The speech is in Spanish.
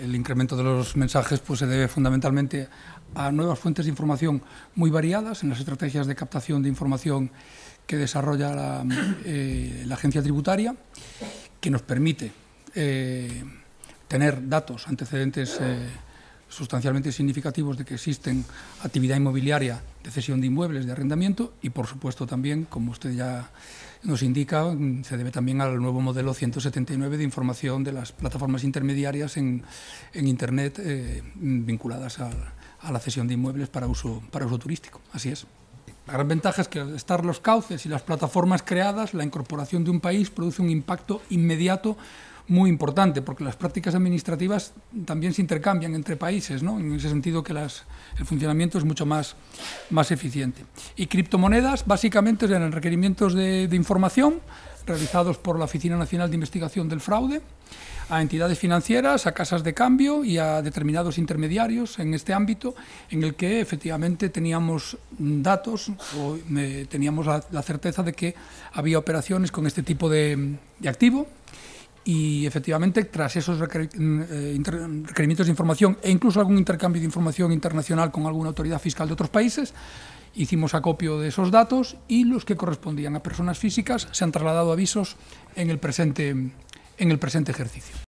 el incremento de los mensajes pues, se debe fundamentalmente a nuevas fuentes de información muy variadas en las estrategias de captación de información que desarrolla la, eh, agencia tributaria, que nos permite eh, tener datos, antecedentes. Eh, sustancialmente significativos de que existen actividad inmobiliaria de cesión de inmuebles, de arrendamiento y, por supuesto, también, como usted ya nos indica, mm, se debe también al nuevo modelo 179 de información de las plataformas intermediarias en, en Internet eh, vinculadas a, a, la cesión de inmuebles para uso, para uso turístico. Así es. La gran ventaja es que al estar los cauces y las plataformas creadas, la incorporación de un país produce un impacto inmediato muy importante, porque las prácticas administrativas también se intercambian entre países, ¿no? en ese sentido que las, el funcionamiento es mucho más, más eficiente. Y criptomonedas básicamente eran requerimientos de, de información, realizados por la Oficina Nacional de Investigación del Fraude a entidades financieras, a casas de cambio y a determinados intermediarios en este ámbito en el que efectivamente teníamos datos o eh, teníamos la, la, certeza de que había operaciones con este tipo de, de activo y efectivamente tras esos eh, requerimientos de información e incluso algún intercambio de información internacional con alguna autoridad fiscal de otros países, Hicimos acopio de esos datos y los que correspondían a personas físicas se han trasladado a avisos en el presente, en el presente ejercicio.